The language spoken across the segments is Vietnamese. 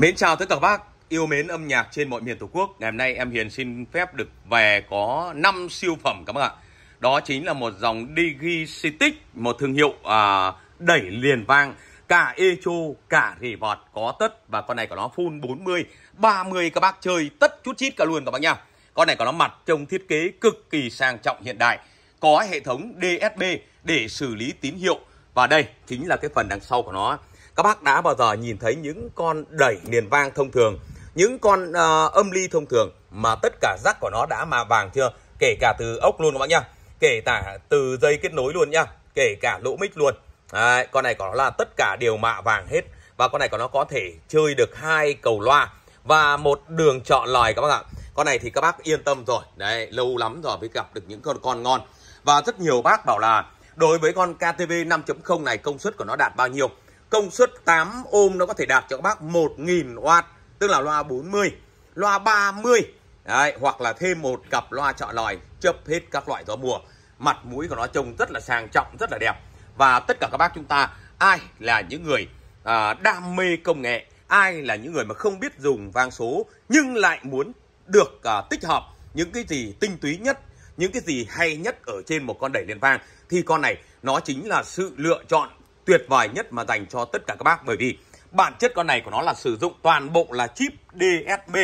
Mến chào tất cả các bác yêu mến âm nhạc trên mọi miền Tổ quốc. Ngày hôm nay em Hiền xin phép được về có 5 siêu phẩm các bạn ạ. Đó chính là một dòng Digicitic, một thương hiệu à, đẩy liền vang cả echo, cả rỉ vọt có tất và con này của nó full 40, 30 các bác chơi tất chút chít cả luôn các bác nha. Con này của nó mặt trông thiết kế cực kỳ sang trọng hiện đại, có hệ thống DSB để xử lý tín hiệu và đây chính là cái phần đằng sau của nó các bác đã bao giờ nhìn thấy những con đẩy niền vang thông thường, những con uh, âm ly thông thường mà tất cả rắc của nó đã mà vàng chưa? Kể cả từ ốc luôn các bác nhá, kể cả từ dây kết nối luôn nhá, kể cả lỗ mic luôn. Đấy, con này của nó là tất cả đều mạ vàng hết và con này của nó có thể chơi được hai cầu loa và một đường chọn lòi các bác ạ. Con này thì các bác yên tâm rồi. Đấy, lâu lắm rồi mới gặp được những con con ngon. Và rất nhiều bác bảo là đối với con KTV 5.0 này công suất của nó đạt bao nhiêu? công suất 8 ôm nó có thể đạt cho các bác 1.000W tức là loa 40 loa 30 Đấy, hoặc là thêm một cặp loa trọ lòi chấp hết các loại gió mùa mặt mũi của nó trông rất là sang trọng rất là đẹp và tất cả các bác chúng ta ai là những người à, đam mê công nghệ ai là những người mà không biết dùng vang số nhưng lại muốn được à, tích hợp những cái gì tinh túy nhất những cái gì hay nhất ở trên một con đẩy liên vang thì con này nó chính là sự lựa chọn tuyệt vời nhất mà dành cho tất cả các bác bởi vì bản chất con này của nó là sử dụng toàn bộ là chip DSP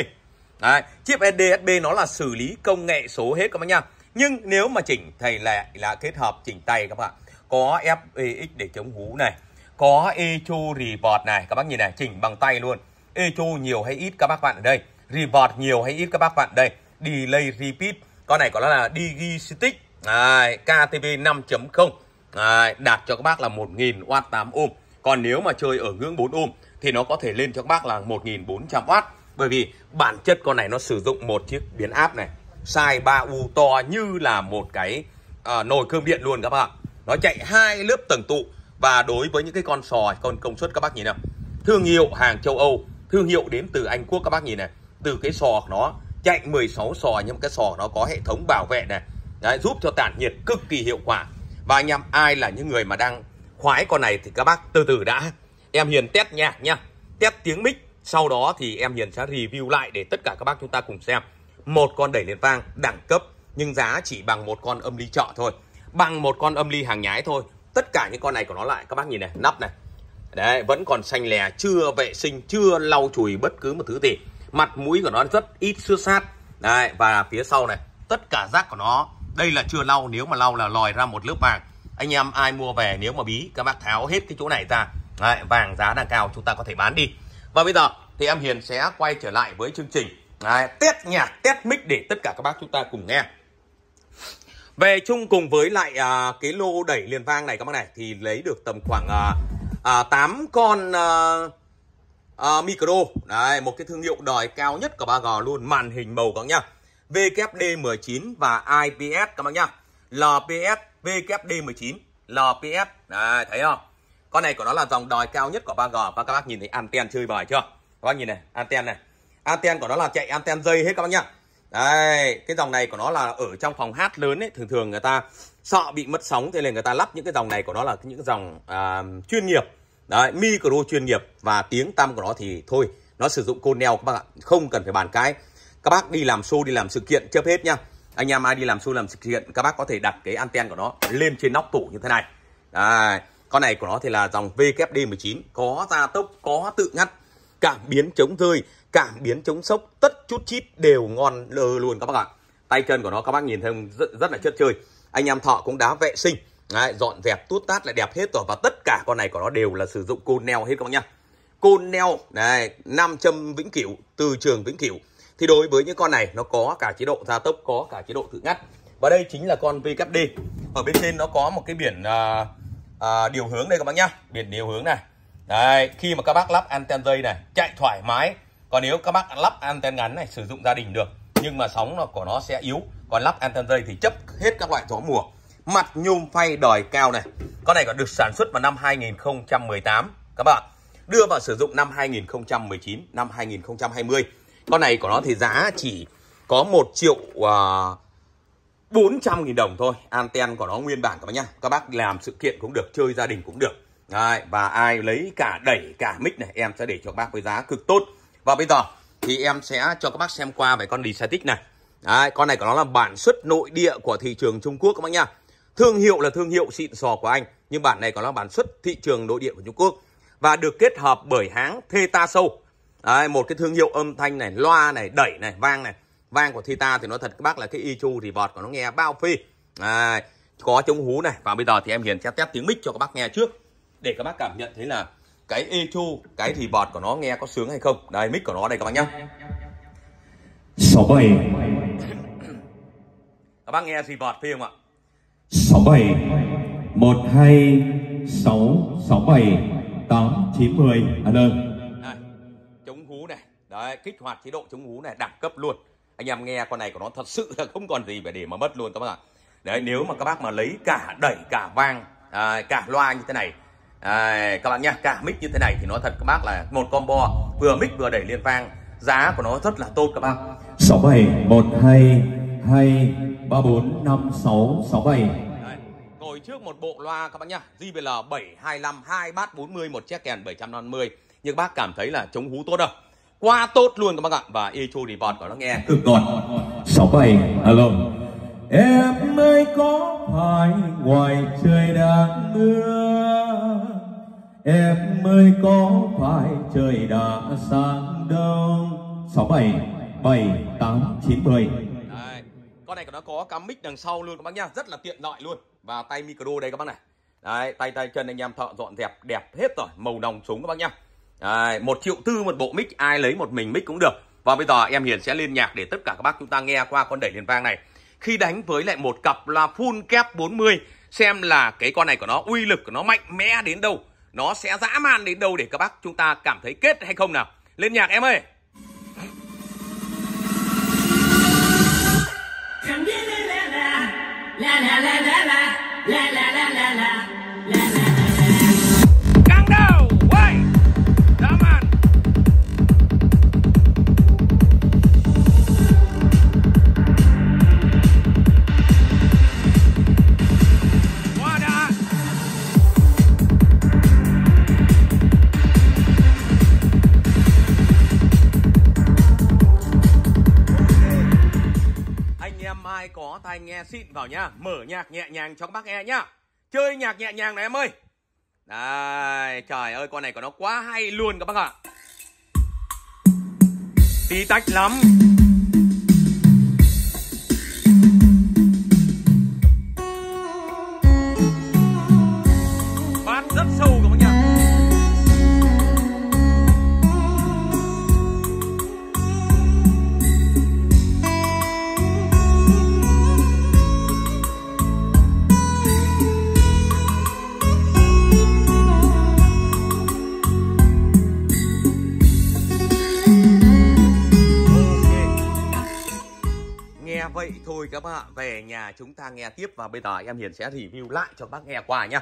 Đấy, chip DSP nó là xử lý công nghệ số hết các bác nhá nhưng nếu mà chỉnh thầy lại là kết hợp chỉnh tay các bạn có FEX để chống hú này có echo revert này các bác nhìn này chỉnh bằng tay luôn echo nhiều hay ít các bác bạn ở đây revert nhiều hay ít các bác bạn ở đây delay repeat con này có là digistick à, KTP 5.0 Đấy, à, đạt cho các bác là 1.000W 8 ohm. Còn nếu mà chơi ở ngưỡng 4 ohm thì nó có thể lên cho các bác là 1.400W. Bởi vì bản chất con này nó sử dụng một chiếc biến áp này, size 3U to như là một cái à, nồi cơm điện luôn các bác Nó chạy hai lớp tầng tụ và đối với những cái con sò con công suất các bác nhìn nào. Thương hiệu hàng châu Âu, thương hiệu đến từ Anh Quốc các bác nhìn này. Từ cái sò nó chạy 16 sò nhưng cái sò nó có hệ thống bảo vệ này. Đấy, giúp cho tản nhiệt cực kỳ hiệu quả và anh em ai là những người mà đang khoái con này thì các bác từ từ đã. Em Hiền test nha nha, test tiếng mic. Sau đó thì em Hiền sẽ review lại để tất cả các bác chúng ta cùng xem. Một con đẩy liền vang đẳng cấp nhưng giá chỉ bằng một con âm ly chợ thôi. Bằng một con âm ly hàng nhái thôi. Tất cả những con này của nó lại các bác nhìn này, nắp này. Đấy, vẫn còn xanh lè, chưa vệ sinh, chưa lau chùi bất cứ một thứ gì. Mặt mũi của nó rất ít xước sát. Đấy, và phía sau này, tất cả rác của nó đây là chưa lau nếu mà lau là lòi ra một lớp vàng anh em ai mua về nếu mà bí các bác tháo hết cái chỗ này ra Đấy, vàng giá đang cao chúng ta có thể bán đi và bây giờ thì em Hiền sẽ quay trở lại với chương trình Đấy, test nhạc test mic để tất cả các bác chúng ta cùng nghe về chung cùng với lại à, cái lô đẩy liền vang này các bác này thì lấy được tầm khoảng à, à, 8 con à, à, micro đấy một cái thương hiệu đòi cao nhất của ba g luôn màn hình màu các nhá WD19 và IPS các bác nhá. LPS, WD19, LPS. Đấy, thấy không? Con này của nó là dòng đòi cao nhất của 3G và các bác nhìn thấy anten chơi bời chưa? Các bác nhìn này, anten này. Anten của nó là chạy anten dây hết các bác nhá. Đây, cái dòng này của nó là ở trong phòng hát lớn ấy, thường thường người ta sợ bị mất sóng thế nên người ta lắp những cái dòng này của nó là những dòng à, chuyên nghiệp. Đấy, micro chuyên nghiệp và tiếng tăm của nó thì thôi, nó sử dụng côn neo các bạn ạ, không cần phải bàn cái các bác đi làm show đi làm sự kiện chấp hết nhá anh em ai đi làm show làm sự kiện các bác có thể đặt cái anten của nó lên trên nóc tủ như thế này à, con này của nó thì là dòng VKD 19 có gia tốc có tự ngắt cảm biến chống rơi cảm biến chống sốc tất chút chít đều ngon lơ luôn các bác ạ tay chân của nó các bác nhìn thấy rất, rất là chất chơi anh em thọ cũng đá vệ sinh Đấy, dọn dẹp tút tát lại đẹp hết rồi và tất cả con này của nó đều là sử dụng côn neo hết các bác nhá côn neo này nam châm vĩnh cửu từ trường vĩnh cửu thì đối với những con này nó có cả chế độ gia tốc có cả chế độ tự ngắt và đây chính là con VKD ở bên trên nó có một cái biển à, à, điều hướng đây các bác nhá biển điều hướng này đấy khi mà các bác lắp anten dây này chạy thoải mái còn nếu các bác lắp anten ngắn này sử dụng gia đình được nhưng mà sóng nó của nó sẽ yếu còn lắp anten dây thì chấp hết các loại gió mùa mặt nhôm phay đòi cao này con này còn được sản xuất vào năm 2018 các bạn đưa vào sử dụng năm 2019 năm 2020 con này của nó thì giá chỉ có 1 triệu uh, à, 400 nghìn đồng thôi. Anten của nó nguyên bản các bác nhá. Các bác làm sự kiện cũng được, chơi gia đình cũng được. Đấy, và ai lấy cả đẩy cả mic này em sẽ để cho các bác với giá cực tốt. Và bây giờ thì em sẽ cho các bác xem qua về con Disatic này. Đấy, con này của nó là bản xuất nội địa của thị trường Trung Quốc các bác nhá. Thương hiệu là thương hiệu xịn sò của Anh, nhưng bản này có nó bản xuất thị trường nội địa của Trung Quốc và được kết hợp bởi hãng Theta Show. Đấy, một cái thương hiệu âm thanh này, loa này, đẩy này, vang này. Vang của Thita thì nó thật các bác là cái IQ thì bọt của nó nghe bao phi. Đấy, có chống hú này và bây giờ thì em hiền sẽ test tiếng mic cho các bác nghe trước để các bác cảm nhận thấy là cái EQ, cái thì bọt của nó nghe có sướng hay không. Đây mic của nó đây các bác nhá. 67. các bác nghe thì bọt phi không ạ? 67 1 2 6 6 7 8 9 10 Alo kích hoạt chế độ chống hú này đẳng cấp luôn anh em nghe con này của nó thật sự là không còn gì phải để mà mất luôn các bác ạ đấy nếu mà các bác mà lấy cả đẩy cả vang à, cả loa như thế này à, các bạn nhá cả mic như thế này thì nó thật các bác là một combo vừa mic vừa đẩy liên vang giá của nó rất là tốt các bác ba bốn năm sáu sáu bảy. Ngồi trước một bộ loa các bác nhá JBL năm hai bát bốn mươi một chiếc kèn bảy trăm năm mươi. Nhưng bác cảm thấy là chống hú tốt không? Qua tốt luôn các bác ạ. Và Echo Report của nó nghe cực ngọt. 67 alo. Em ơi có phải ngoài trời đang mưa Em ơi có phải trời đã sáng đông 67, 7, 8, 9, 10 Đấy. Con này của nó có cắm mic đằng sau luôn các bác nhá Rất là tiện lợi luôn Và tay micro đây các bác này Đấy, tay tay chân anh em thợ dọn dẹp đẹp hết rồi Màu đồng súng các bác nhá Đấy, 1 triệu tư một bộ mic ai lấy một mình mic cũng được và bây giờ em Hiền sẽ lên nhạc để tất cả các bác chúng ta nghe qua con đẩy liền vang này khi đánh với lại một cặp là full kép 40 xem là cái con này của nó uy lực của nó mạnh mẽ đến đâu nó sẽ dã man đến đâu để các bác chúng ta cảm thấy kết hay không nào lên nhạc em ơi la la la ai có tai nghe xịn vào nha mở nhạc nhẹ nhàng cho các bác nghe nhá chơi nhạc nhẹ nhàng này em ơi đây trời ơi con này của nó quá hay luôn các bác ạ à. tí tách lắm vậy thôi các bạn về nhà chúng ta nghe tiếp và bây giờ em Hiền sẽ review lại cho bác nghe qua nhá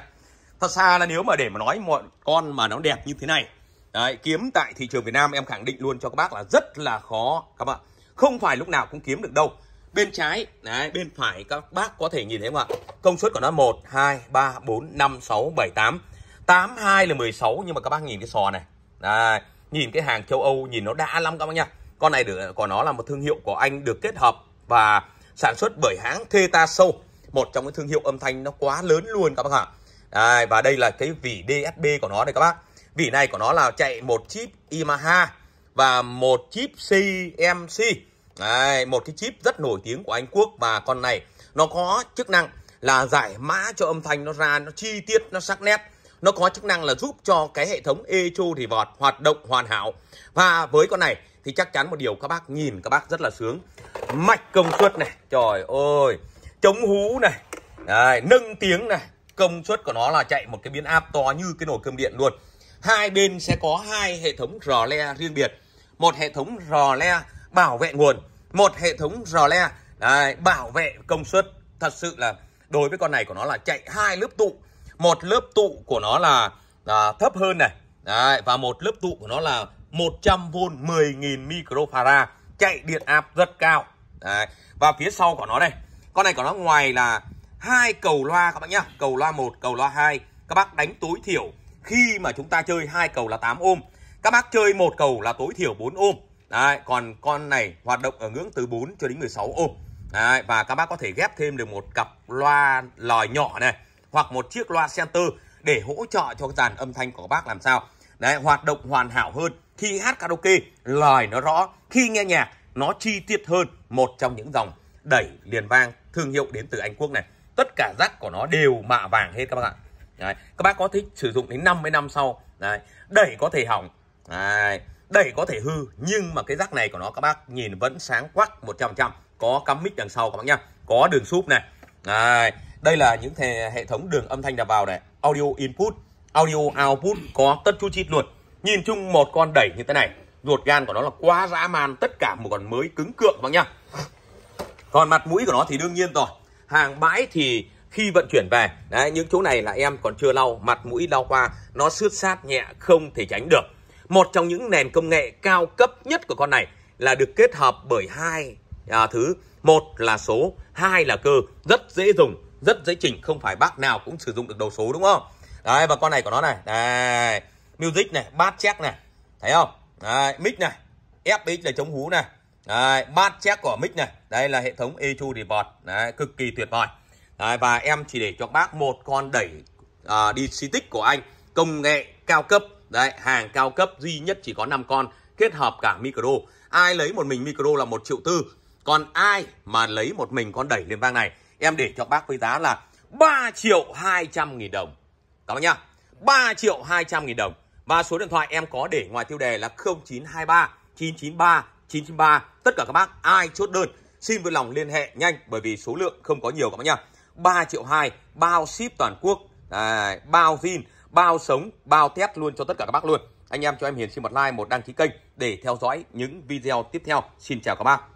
thật ra là nếu mà để mà nói một con mà nó đẹp như thế này đấy, kiếm tại thị trường Việt Nam em khẳng định luôn cho các bác là rất là khó các bạn không phải lúc nào cũng kiếm được đâu bên trái đấy, bên phải các bác có thể nhìn thấy không ạ công suất của nó một hai ba bốn năm sáu bảy tám tám hai là 16 nhưng mà các bác nhìn cái sò này đấy, nhìn cái hàng châu Âu nhìn nó đã lắm các bác nha con này được của nó là một thương hiệu của anh được kết hợp và sản xuất bởi hãng Theta Show, một trong những thương hiệu âm thanh nó quá lớn luôn các bác ạ. Đấy, và đây là cái vỉ DSB của nó đây các bác. Vỉ này của nó là chạy một chip Yamaha và một chip CMC. Đấy, một cái chip rất nổi tiếng của Anh Quốc và con này nó có chức năng là giải mã cho âm thanh nó ra nó chi tiết nó sắc nét nó có chức năng là giúp cho cái hệ thống echo thì vọt hoạt động hoàn hảo và với con này thì chắc chắn một điều các bác nhìn các bác rất là sướng mạch công suất này trời ơi chống hú này Đấy, nâng tiếng này công suất của nó là chạy một cái biến áp to như cái nồi cơm điện luôn hai bên sẽ có hai hệ thống rò le riêng biệt một hệ thống rò le bảo vệ nguồn một hệ thống rò le đấy, bảo vệ công suất thật sự là đối với con này của nó là chạy hai lớp tụ một lớp tụ của nó là à, thấp hơn này đấy, và một lớp tụ của nó là 100V 10.000 microfarad chạy điện áp rất cao Đấy. và phía sau của nó đây con này của nó ngoài là hai cầu loa các bạn nhá cầu loa 1 cầu loa 2 các bác đánh tối thiểu khi mà chúng ta chơi hai cầu là 8 ôm các bác chơi một cầu là tối thiểu 4 ôm Đấy, còn con này hoạt động ở ngưỡng từ 4 cho đến 16 ôm Đấy, và các bác có thể ghép thêm được một cặp loa lòi nhỏ này hoặc một chiếc loa center để hỗ trợ cho dàn âm thanh của các bác làm sao đấy hoạt động hoàn hảo hơn khi hát karaoke lời nó rõ khi nghe nhạc nó chi tiết hơn một trong những dòng đẩy liền vang thương hiệu đến từ Anh Quốc này tất cả rác của nó đều mạ vàng hết các bạn ạ đấy. các bác có thích sử dụng đến 50 năm sau đấy. đẩy có thể hỏng đấy. đẩy có thể hư nhưng mà cái rác này của nó các bác nhìn vẫn sáng quắc 100% có cắm mic đằng sau các bác nhá có đường súp này đấy. đây là những hệ thống đường âm thanh đầu vào này audio input audio output có tất chút chít luôn nhìn chung một con đẩy như thế này ruột gan của nó là quá dã man tất cả một con mới cứng cượng bác vâng nhá còn mặt mũi của nó thì đương nhiên rồi hàng bãi thì khi vận chuyển về đấy những chỗ này là em còn chưa lau mặt mũi lau qua nó sướt sát nhẹ không thể tránh được một trong những nền công nghệ cao cấp nhất của con này là được kết hợp bởi hai à, thứ một là số hai là cơ rất dễ dùng rất dễ chỉnh không phải bác nào cũng sử dụng được đầu số đúng không đấy và con này của nó này đây music này bát check này thấy không đấy, mic này fx là chống hú này đấy, bát check của mic này đây là hệ thống echu report đấy cực kỳ tuyệt vời đấy, và em chỉ để cho bác một con đẩy à, đi xí của anh công nghệ cao cấp đấy hàng cao cấp duy nhất chỉ có 5 con kết hợp cả micro ai lấy một mình micro là một triệu tư còn ai mà lấy một mình con đẩy liên bang này em để cho bác với giá là 3 triệu 200 nghìn đồng các bác nhá. 3 triệu 200 nghìn đồng. Và số điện thoại em có để ngoài tiêu đề là 0923 993 993. Tất cả các bác ai chốt đơn xin vui lòng liên hệ nhanh bởi vì số lượng không có nhiều các bác nhá. 3 triệu 2 bao ship toàn quốc. Đấy, bao zin, bao sống, bao test luôn cho tất cả các bác luôn. Anh em cho em Hiền xin một like, một đăng ký kênh để theo dõi những video tiếp theo. Xin chào các bác.